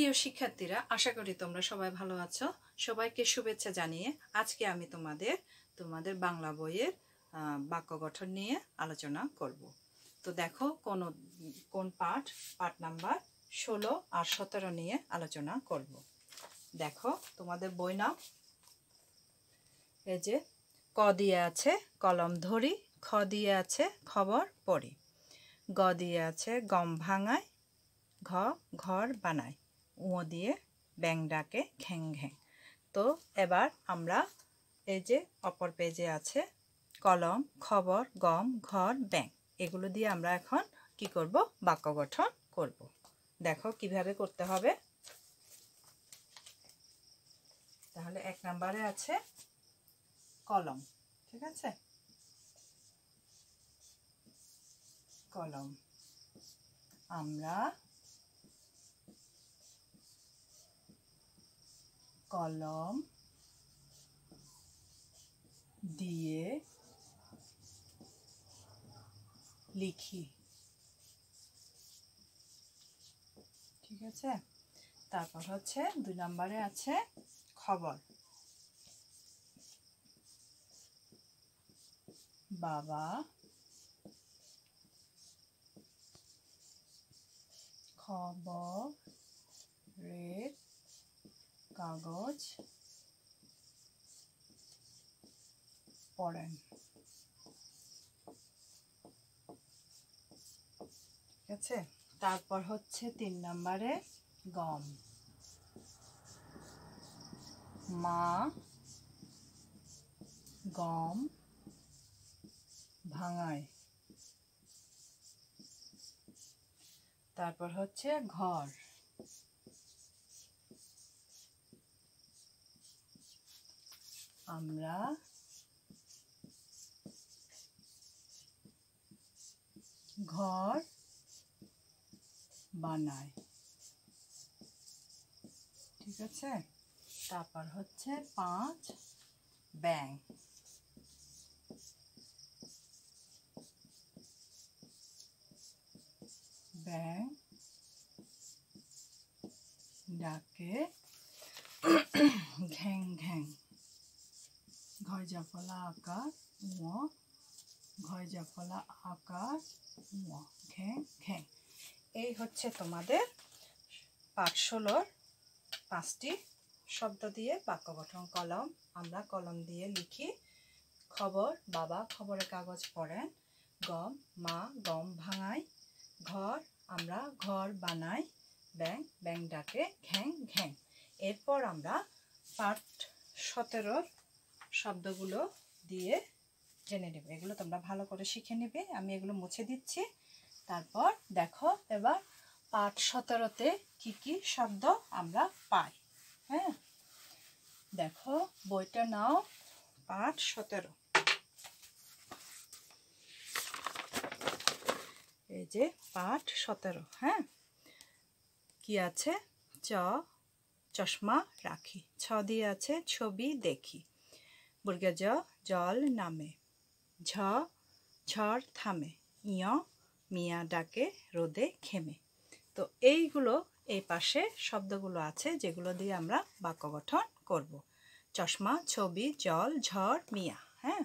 প্রিয় শিক্ষার্থীরা আশা করি তোমরা সবাই ভালো আছো সবাইকে শুভেচ্ছা জানিয়ে আজকে আমি তোমাদের তোমাদের বাংলা বইয়ের বাক্য গঠন নিয়ে আলোচনা করব তো দেখো কোন কোন পাঠ পাঠ নাম্বার ষোলো আর সতেরো নিয়ে আলোচনা করব দেখো তোমাদের বই নাম এই যে ক দিয়ে আছে কলম ধরি খ দিয়ে আছে খবর পড়ি গ দিয়ে আছে গম ভাঙায় ঘ ঘর বানায় ও দিয়ে ব্যাং ডাকে ঘ্যাং ঘ্যাং তো এবার আমরা এই যে অপর পেজে আছে কলম খবর গম ঘর ব্যাং এগুলো দিয়ে আমরা এখন কি করব বাক্য গঠন করব দেখো কিভাবে করতে হবে তাহলে এক নম্বরে আছে কলম ঠিক আছে কলম আমরা কলম দিয়ে লিখি ঠিক আছে তারপর হচ্ছে দুই নম্বরে আছে খবর বাবা খবর much পড়েন ঠিক আছে তারপর হচ্ছে তিন নম্বরে গম মা গম ভাঙায় তারপর হচ্ছে ঘর আমরা ঘর বানাই ঠিক আছে তারপর হচ্ছে পাঁচ ব্যাং ব্যাং ডাকে ঘ্যাং জাফলা আকার ম ঘয় জাফলা আকার ম ঘ্যাং ঘ্যাং এই হচ্ছে তোমাদের পাঠ ষোলোর পাঁচটি শব্দ দিয়ে বাক্য কলম আমরা কলম দিয়ে লিখি খবর বাবা খবরের কাগজ পড়েন গম মা গম ভাঙাই ঘর আমরা ঘর বানাই ব্যাং ব্যাং ডাকে ঘ্যাং ঘ্যাং এরপর আমরা পাঠ সতেরোর শব্দগুলো দিয়ে জেনে নেবে এগুলো তোমরা ভালো করে শিখে নেবে আমি এগুলো মুছে দিচ্ছি তারপর দেখো এবার পাঠ সতেরোতে কি কি শব্দ আমরা পাই হ্যাঁ দেখো বইটা নাও পাঠ সতেরো এই যে পাঠ সতেরো হ্যাঁ কি আছে চ চশমা রাখি ছ দিয়ে আছে ছবি দেখি বর্গা জ জল নামে ঝ ঝড় থামে ইয় মিয়া ডাকে রোদে খেমে তো এইগুলো এই পাশে শব্দগুলো আছে যেগুলো দিয়ে আমরা বাক্য গঠন করব। চশমা ছবি জল ঝড় মিয়া হ্যাঁ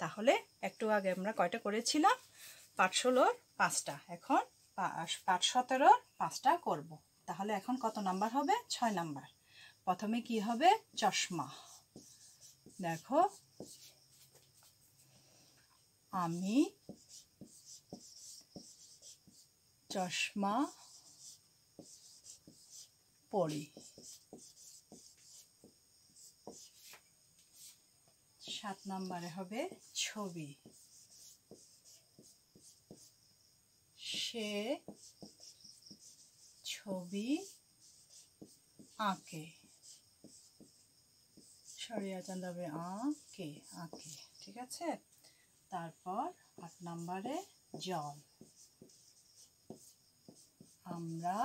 তাহলে একটু আগে আমরা কয়টা করেছিলাম পাঁচ ষোলোর পাঁচটা এখন পাঁচ সতেরোর পাঁচটা করব। তাহলে এখন কত নাম্বার হবে ছয় নাম্বার প্রথমে কি হবে চশমা দেখো আমি চশমা পড়ি সাত নম্বরে হবে ছবি সে ছবি আঁকে সরিয়ে চান্দাবে আঁকে আঁকে ঠিক আছে তারপর আট নম্বরে জল আমরা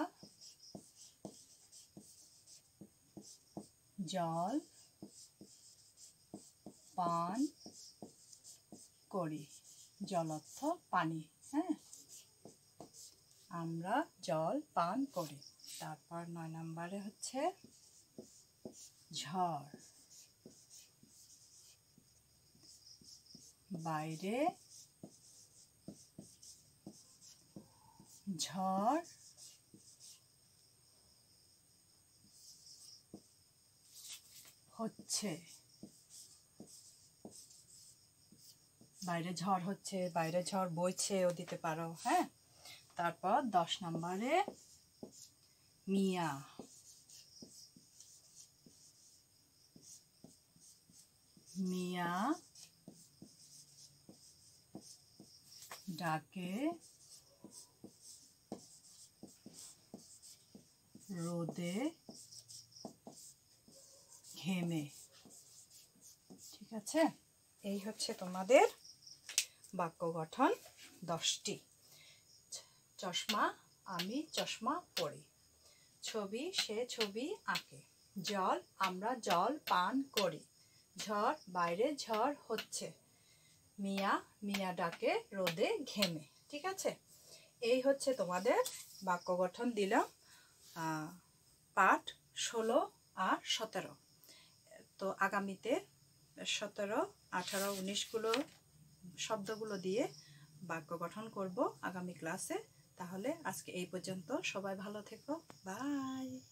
জল পান করি জল অর্থ পানি হ্যাঁ আমরা জল পান করি তারপর নয় নম্বরে হচ্ছে ঝড় বাইরে ঝড় হচ্ছে বাইরে ঝড় হচ্ছে বাইরে ঝড় বইছে ও দিতে পারো হ্যাঁ তারপর দশ নম্বরে মিয়া মিয়া ডাকে রোদে ঘেমে ঠিক আছে এই হচ্ছে তোমাদের বাক্য গঠন দশটি চশমা আমি চশমা পড়ি ছবি সে ছবি আঁকে জল আমরা জল পান করি ঝড় বাইরে ঝড় হচ্ছে মিয়া মিয়া ডাকে রোদে ঘেমে ঠিক আছে এই হচ্ছে তোমাদের বাক্য গঠন দিলাম পাঠ ষোলো আর সতেরো তো আগামীতে সতেরো আঠারো উনিশগুলো শব্দগুলো দিয়ে বাক্য গঠন করব আগামী ক্লাসে তাহলে আজকে এই পর্যন্ত সবাই ভালো থেকো বাই